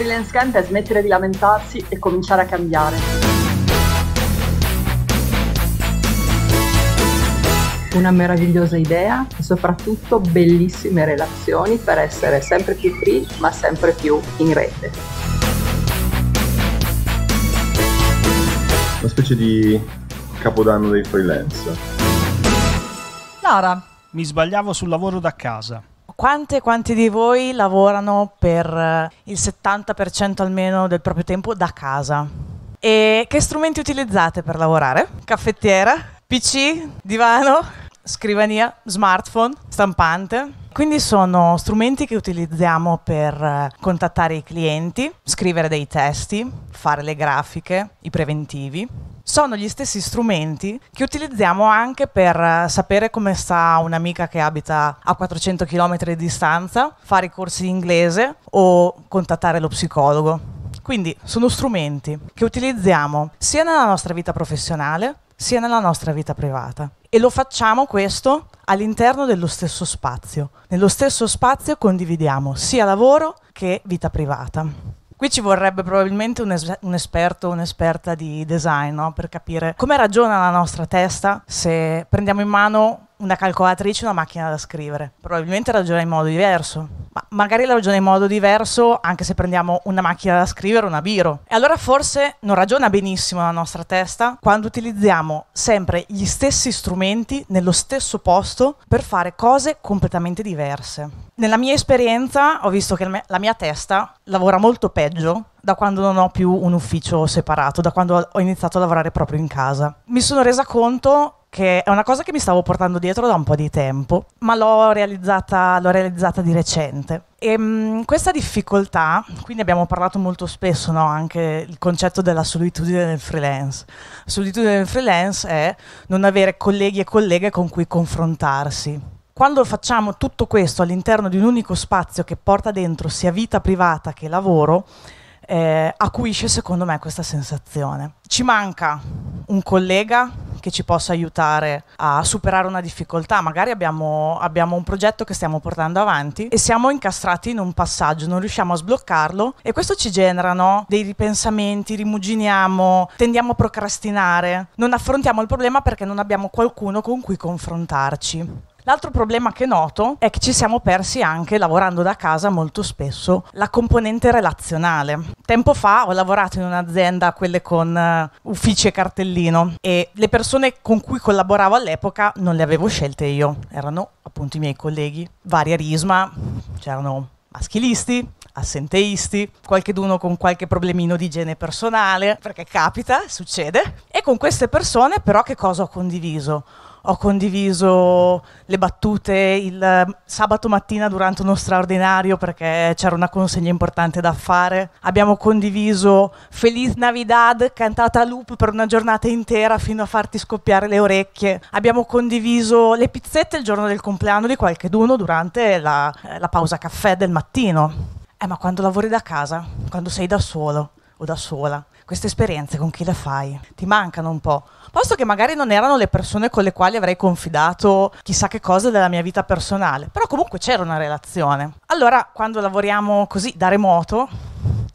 freelance camp è smettere di lamentarsi e cominciare a cambiare. Una meravigliosa idea e soprattutto bellissime relazioni per essere sempre più free ma sempre più in rete. Una specie di capodanno dei freelance. Lara, mi sbagliavo sul lavoro da casa. Quante e quanti di voi lavorano per eh, il 70% almeno del proprio tempo da casa? E che strumenti utilizzate per lavorare? Caffettiera, PC, divano, scrivania, smartphone, stampante. Quindi sono strumenti che utilizziamo per eh, contattare i clienti, scrivere dei testi, fare le grafiche, i preventivi sono gli stessi strumenti che utilizziamo anche per eh, sapere come sta un'amica che abita a 400 km di distanza, fare i corsi di inglese o contattare lo psicologo. Quindi sono strumenti che utilizziamo sia nella nostra vita professionale sia nella nostra vita privata. E lo facciamo questo all'interno dello stesso spazio. Nello stesso spazio condividiamo sia lavoro che vita privata. Qui ci vorrebbe probabilmente un, es- un esperto o un'esperta di design no? per capire come ragiona la nostra testa se prendiamo in mano una calcolatrice e una macchina da scrivere. Probabilmente ragiona in modo diverso, ma magari la ragiona in modo diverso anche se prendiamo una macchina da scrivere o una biro. E allora forse non ragiona benissimo la nostra testa quando utilizziamo sempre gli stessi strumenti nello stesso posto per fare cose completamente diverse. Nella mia esperienza ho visto che la mia testa lavora molto peggio da quando non ho più un ufficio separato, da quando ho iniziato a lavorare proprio in casa. Mi sono resa conto che è una cosa che mi stavo portando dietro da un po' di tempo, ma l'ho realizzata, l'ho realizzata di recente. E ehm, mh, questa difficoltà, quindi abbiamo parlato molto spesso no, anche il concetto della solitudine nel freelance. La solitudine nel freelance è non avere colleghi e colleghe con cui confrontarsi quando facciamo tutto questo all'interno di un unico spazio che porta dentro sia vita privata che lavoro, eh, acuisce secondo me questa sensazione. Ci manca un collega, che ci possa aiutare a superare una difficoltà. Magari abbiamo, abbiamo un progetto che stiamo portando avanti e siamo incastrati in un passaggio, non riusciamo a sbloccarlo e questo ci genera no? dei ripensamenti, rimuginiamo, tendiamo a procrastinare, non affrontiamo il problema perché non abbiamo qualcuno con cui confrontarci. L'altro problema che noto è che ci siamo persi anche lavorando da casa molto spesso la componente relazionale. Tempo fa ho lavorato in un'azienda, quelle con uh, uffici e cartellino e le persone con cui collaboravo all'epoca non le avevo scelte io, erano appunto i miei colleghi, varia risma, c'erano maschilisti, assenteisti, qualcheduno con qualche problemino di igiene personale, perché capita, succede. E con queste persone però che cosa ho condiviso? ho condiviso le battute il ehm, sabato mattina durante uno straordinario perché c'era una consegna importante da fare. Abbiamo condiviso Feliz Navidad cantata a loop per una giornata intera fino a farti scoppiare le orecchie. Abbiamo condiviso le pizzette il giorno del compleanno di qualcheduno durante la, eh, la pausa caffè del mattino. Eh, ma quando lavori da casa, quando sei da solo o da sola, queste esperienze con chi le fai? Ti mancano un po'. Posto che magari non erano le persone con le quali avrei confidato chissà che cosa della mia vita personale, però comunque c'era una relazione. Allora, quando lavoriamo così da remoto,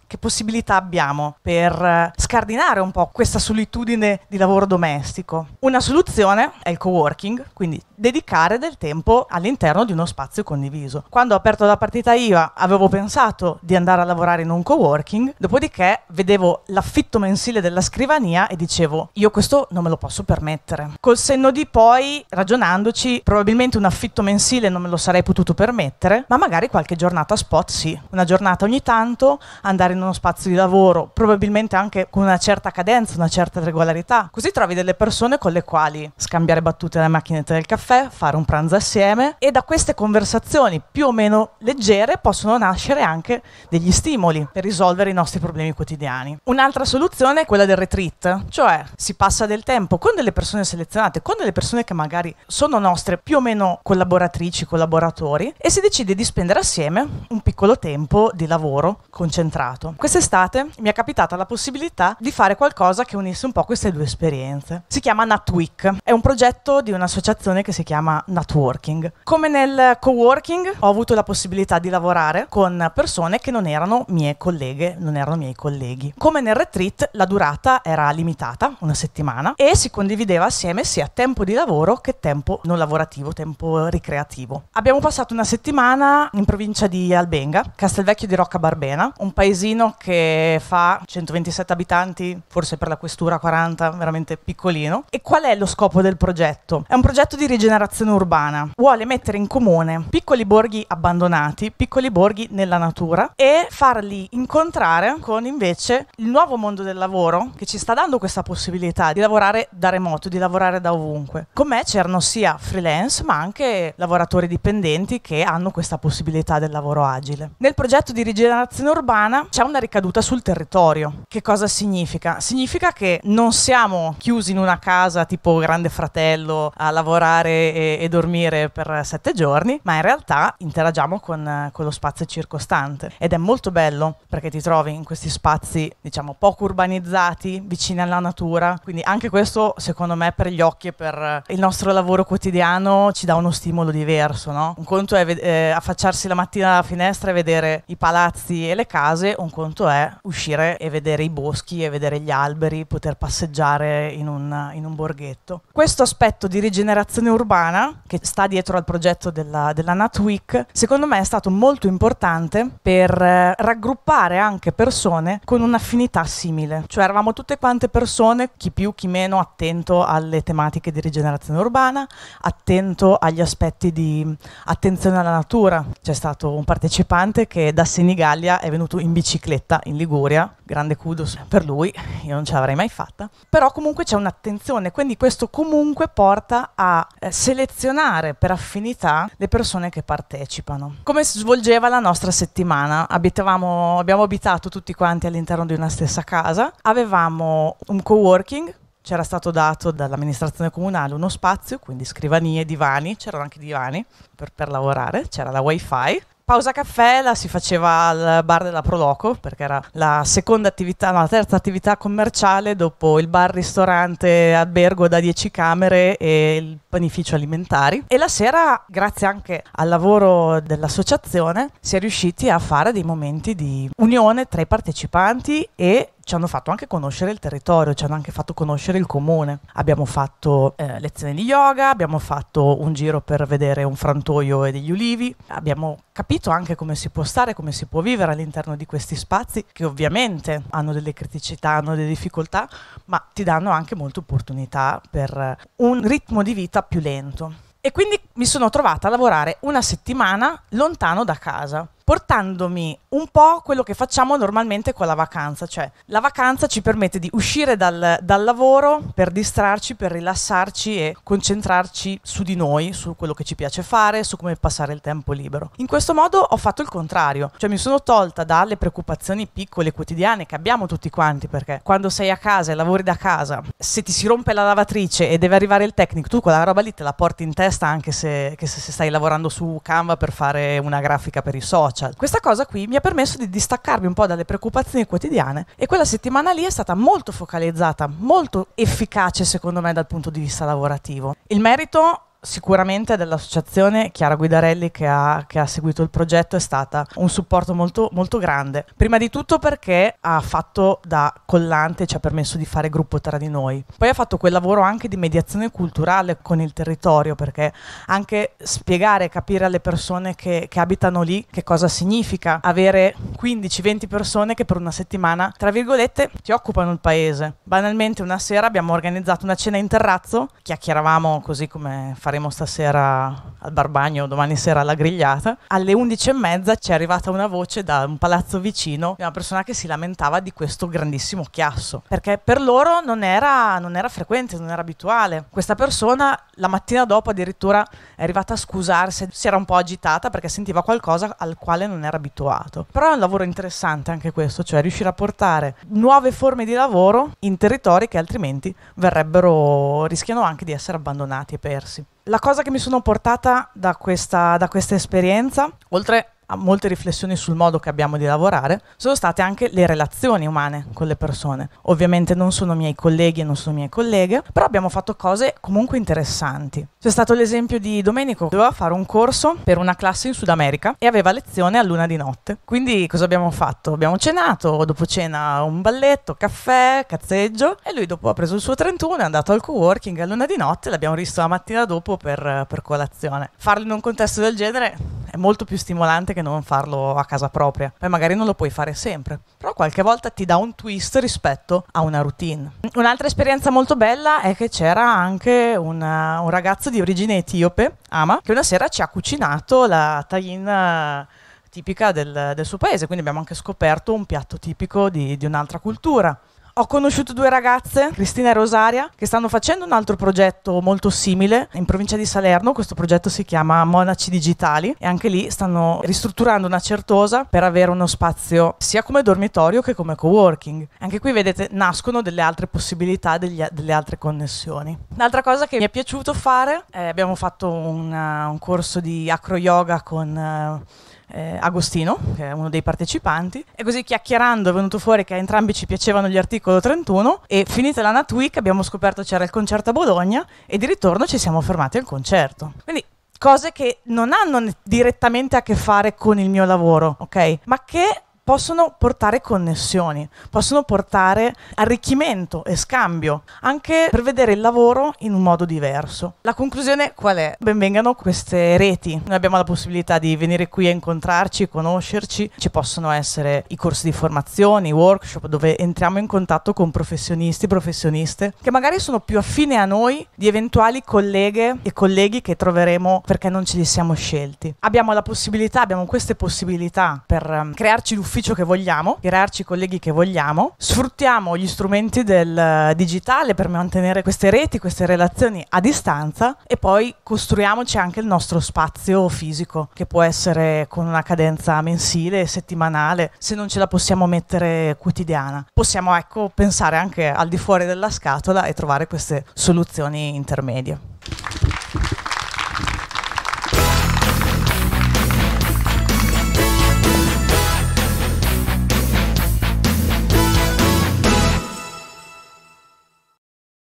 che possibilità abbiamo per eh, scardinare un po' questa solitudine di lavoro domestico? Una soluzione è il co-working, quindi dedicare del tempo all'interno di uno spazio condiviso. Quando ho aperto la partita IVA avevo pensato di andare a lavorare in un co-working, dopodiché vedevo l'affitto mensile della scrivania e dicevo io questo non me lo posso permettere. Col senno di poi, ragionandoci, probabilmente un affitto mensile non me lo sarei potuto permettere, ma magari qualche giornata spot sì, una giornata ogni tanto, andare in uno spazio di lavoro, probabilmente anche con una certa cadenza, una certa regolarità. Così trovi delle persone con le quali scambiare battute alla macchinetta del caffè, fare un pranzo assieme e da queste conversazioni più o meno leggere possono nascere anche degli stimoli per risolvere i nostri problemi quotidiani. Un'altra soluzione è quella del retreat, cioè si passa del tempo con delle persone selezionate, con delle persone che magari sono nostre più o meno collaboratrici, collaboratori e si decide di spendere assieme un piccolo tempo di lavoro concentrato passato. Quest'estate mi è capitata la possibilità di fare qualcosa che unisse un po' queste due esperienze. Si chiama NatWeek, è un progetto di un'associazione che si chiama Natworking. Come nel coworking ho avuto la possibilità di lavorare con persone che non erano mie colleghe, non erano miei colleghi. Come nel retreat la durata era limitata, una settimana, e si condivideva assieme sia tempo di lavoro che tempo non lavorativo, tempo ricreativo. Abbiamo passato una settimana in provincia di Albenga, Castelvecchio di Rocca Barbena, un paesino paesino che fa 127 abitanti, forse per la questura 40, veramente piccolino. E qual è lo scopo del progetto? È un progetto di rigenerazione urbana. Vuole mettere in comune piccoli borghi abbandonati, piccoli borghi nella natura e farli incontrare con invece il nuovo mondo del lavoro che ci sta dando questa possibilità di lavorare da remoto, di lavorare da ovunque. Con me c'erano sia freelance ma anche lavoratori dipendenti che hanno questa possibilità del lavoro agile. Nel progetto di rigenerazione urbana c'è diciamo, una ricaduta sul territorio. Che cosa significa? Significa che non siamo chiusi in una casa tipo grande fratello a lavorare e, e dormire per sette giorni, ma in realtà interagiamo con, con lo spazio circostante ed è molto bello perché ti trovi in questi spazi diciamo poco urbanizzati, vicini alla natura, quindi anche questo secondo me per gli occhi e per il nostro lavoro quotidiano ci dà uno stimolo diverso, no? Un conto è eh, affacciarsi la mattina alla finestra e vedere i palazzi e le case, un conto è uscire e vedere i boschi e vedere gli alberi, poter passeggiare in un, in un borghetto. Questo aspetto di rigenerazione urbana, che sta dietro al progetto della, della Nat Week, secondo me è stato molto importante per eh, raggruppare anche persone con un'affinità simile. Cioè eravamo tutte quante persone, chi più, chi meno, attento alle tematiche di rigenerazione urbana, attento agli aspetti di attenzione alla natura. C'è stato un partecipante che da Senigallia è venuto in bicicletta bicicletta in Liguria, grande kudos per lui, io non ce l'avrei mai fatta, però comunque c'è un'attenzione, quindi questo comunque porta a eh, selezionare per affinità le persone che partecipano. Come si svolgeva la nostra settimana? Abitavamo, abbiamo abitato tutti quanti all'interno di una stessa casa, avevamo un co-working. c'era stato dato dall'amministrazione comunale uno spazio, quindi scrivanie, divani, c'erano anche divani per, per lavorare, c'era la wifi, pausa caffè la si faceva al bar della Proloco perché era la seconda attività, no, la terza attività commerciale dopo il bar ristorante albergo da 10 camere e il panificio alimentari e la sera grazie anche al lavoro dell'associazione si è riusciti a fare dei momenti di unione tra i partecipanti e ci hanno fatto anche conoscere il territorio, ci hanno anche fatto conoscere il comune. Abbiamo fatto eh, lezioni di yoga, abbiamo fatto un giro per vedere un frantoio e degli ulivi, abbiamo capito anche come si può stare, come si può vivere all'interno di questi spazi che ovviamente hanno delle criticità, hanno delle difficoltà, ma ti danno anche molte opportunità per un ritmo di vita più lento. E quindi mi sono trovata a lavorare una settimana lontano da casa portandomi un po' quello che facciamo normalmente con la vacanza, cioè la vacanza ci permette di uscire dal, dal lavoro per distrarci, per rilassarci e concentrarci su di noi, su quello che ci piace fare, su come passare il tempo libero. In questo modo ho fatto il contrario, cioè mi sono tolta dalle preoccupazioni piccole quotidiane che abbiamo tutti quanti, perché quando sei a casa e lavori da casa, se ti si rompe la lavatrice e deve arrivare il tecnico, tu quella roba lì te la porti in testa anche se, se stai lavorando su Canva per fare una grafica per i social social. Questa cosa qui mi ha permesso di distaccarmi un po' dalle preoccupazioni quotidiane e quella settimana lì è stata molto focalizzata, molto efficace secondo me dal punto di vista lavorativo. Il merito sicuramente dell'associazione Chiara Guidarelli che ha, che ha, seguito il progetto è stata un supporto molto, molto grande. Prima di tutto perché ha fatto da collante, ci ha permesso di fare gruppo tra di noi. Poi ha fatto quel lavoro anche di mediazione culturale con il territorio perché anche spiegare, capire alle persone che, che abitano lì che cosa significa avere 15-20 persone che per una settimana, tra virgolette, ti occupano il paese. Banalmente una sera abbiamo organizzato una cena in terrazzo, chiacchieravamo così come fare faremo stasera al Barbagno domani sera alla grigliata. Alle 11 e mezza ci è arrivata una voce da un palazzo vicino di una persona che si lamentava di questo grandissimo chiasso, perché per loro non era, non era frequente, non era abituale. Questa persona la mattina dopo addirittura è arrivata a scusarsi, si era un po' agitata perché sentiva qualcosa al quale non era abituato. Però è un lavoro interessante anche questo, cioè riuscire a portare nuove forme di lavoro in territori che altrimenti verrebbero, rischiano anche di essere abbandonati e persi. La cosa che mi sono portata da questa, da questa esperienza, oltre molte riflessioni sul modo che abbiamo di lavorare, sono state anche le relazioni umane con le persone. Ovviamente non sono miei colleghi e non sono miei colleghe, però abbiamo fatto cose comunque interessanti. C'è stato l'esempio di Domenico, doveva fare un corso per una classe in Sud America e aveva lezione a luna di notte. Quindi cosa abbiamo fatto? Abbiamo cenato, dopo cena un balletto, caffè, cazzeggio e lui dopo ha preso il suo 31, è andato al co-working a luna di notte e l'abbiamo visto la mattina dopo per, per colazione. Farlo in un contesto del genere è molto più stimolante che non farlo a casa propria. Poi magari non lo puoi fare sempre, però qualche volta ti dà un twist rispetto a una routine. Un'altra esperienza molto bella è che c'era anche una, un ragazzo di origine etiope, Ama, che una sera ci ha cucinato la taglina eh, tipica del, del, suo paese, quindi abbiamo anche scoperto un piatto tipico di, di un'altra cultura. Ho conosciuto due ragazze, Cristina e Rosaria, che stanno facendo un altro progetto molto simile in provincia di Salerno. Questo progetto si chiama Monaci Digitali e anche lì stanno ristrutturando una certosa per avere uno spazio sia come dormitorio che come coworking. Anche qui vedete nascono delle altre possibilità, degli, delle altre connessioni. Un'altra cosa che mi è piaciuto fare, eh, abbiamo fatto una, un corso di acro yoga con... Eh, eh, Agostino, che è uno dei partecipanti, e così chiacchierando è venuto fuori che a entrambi ci piacevano gli articoli 31 e finita la Nat Week abbiamo scoperto c'era il concerto a Bologna e di ritorno ci siamo fermati al concerto. Quindi cose che non hanno direttamente a che fare con il mio lavoro, ok? Ma che possono portare connessioni, possono portare arricchimento e scambio, anche per vedere il lavoro in un modo diverso. La conclusione qual è? Benvengano queste reti, noi abbiamo la possibilità di venire qui a incontrarci, conoscerci, ci possono essere i corsi di formazione, i workshop dove entriamo in contatto con professionisti, professioniste che magari sono più affine a noi di eventuali colleghe e colleghi che troveremo perché non ce li siamo scelti. Abbiamo la possibilità, abbiamo queste possibilità per ehm, crearci l'ufficio l'ufficio che vogliamo, crearci i colleghi che vogliamo, sfruttiamo gli strumenti del eh, digitale per mantenere queste reti, queste relazioni a distanza e poi costruiamoci anche il nostro spazio fisico che può essere con una cadenza mensile, settimanale, se non ce la possiamo mettere quotidiana. Possiamo ecco pensare anche al di fuori della scatola e trovare queste soluzioni intermedie.